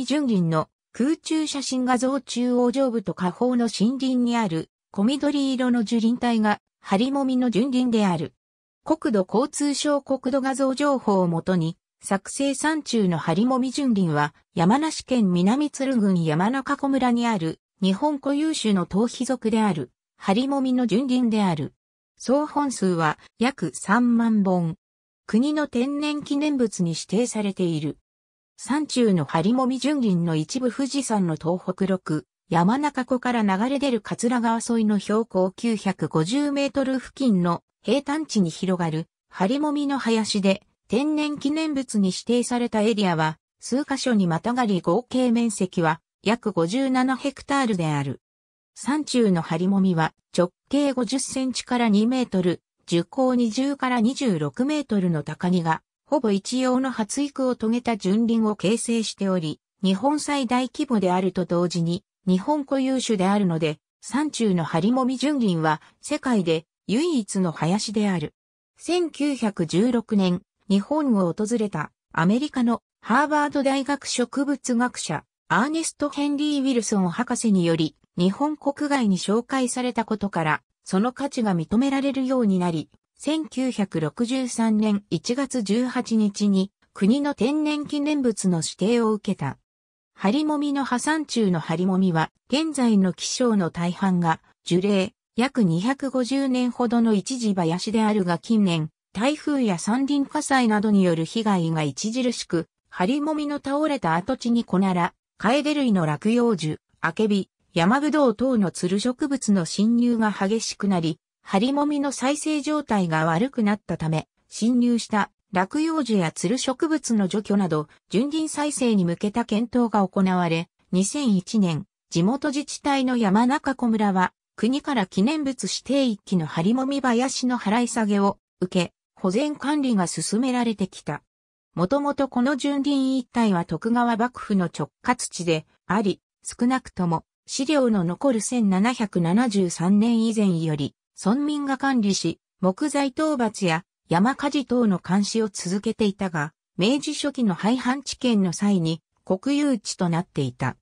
純林の空中写真画像中央上部と下方の森林にある小緑色の樹林帯が張りもみの純林である。国土交通省国土画像情報をもとに作成山中の張りもみ純林は山梨県南鶴郡山中湖村にある日本固有種の頭皮属である張りもみの純林である。総本数は約3万本。国の天然記念物に指定されている。山中の張もみ純林の一部富士山の東北6、山中湖から流れ出る桂川沿いの標高950メートル付近の平坦地に広がる張もみの林で天然記念物に指定されたエリアは数箇所にまたがり合計面積は約57ヘクタールである。山中の張もみは直径50センチから2メートル、樹高20から26メートルの高荷がほぼ一様の発育を遂げた純林を形成しており、日本最大規模であると同時に、日本固有種であるので、山中のハリモミ純林は世界で唯一の林である。1916年、日本を訪れたアメリカのハーバード大学植物学者アーネスト・ヘンリー・ウィルソン博士により日本国外に紹介されたことからその価値が認められるようになり1963年1月18日に国の天然記念物の指定を受けた。ハリモミの破産中のハリモミは、現在の気象の大半が樹齢、約250年ほどの一時林であるが近年、台風や山林火災などによる被害が著しく、ハリモミの倒れた跡地にコナラ、カエデ類の落葉樹、アケビ、山ぶどう等のつる植物の侵入が激しくなり、張りもみの再生状態が悪くなったため、侵入した落葉樹やつる植物の除去など、純林再生に向けた検討が行われ、2001年、地元自治体の山中湖村は、国から記念物指定一期の張りもみ林の払い下げを受け、保全管理が進められてきた。もともとこの純林一帯は徳川幕府の直轄地であり、少なくとも資料の残る1773年以前より村民が管理し、木材討伐や山火事等の監視を続けていたが、明治初期の廃藩置県の際に国有地となっていた。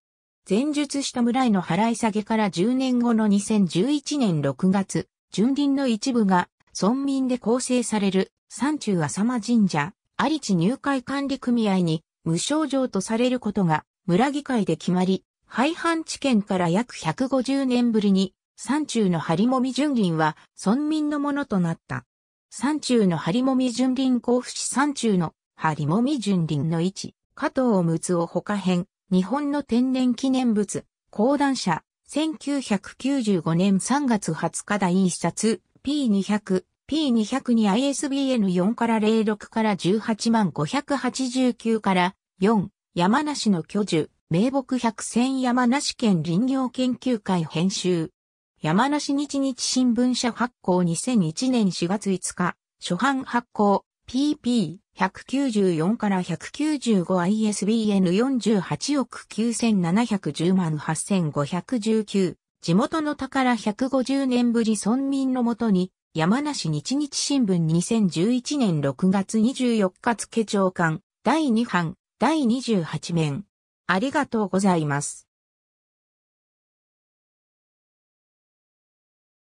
前述した村への払い下げから10年後の2011年6月、純林の一部が村民で構成される山中浅間神社、有地入会管理組合に無症状とされることが村議会で決まり、廃藩置県から約150年ぶりに山中の張もみ純林は村民のものとなった。山中の張もみ純林甲府市山中の張もみ純林の位置、加藤陸奥を他編、日本の天然記念物、講談社、1995年3月20日第1冊、P200、P200 に ISBN4 から06から18万589から4、山梨の巨樹、名木百選山梨県林業研究会編集、山梨日日新聞社発行2001年4月5日、初版発行、pp194 から 195ISBN48 億9710万8519。地元の宝150年ぶり村民のもとに、山梨日日新聞2011年6月24日付長官、第2版、第28面。ありがとうございます。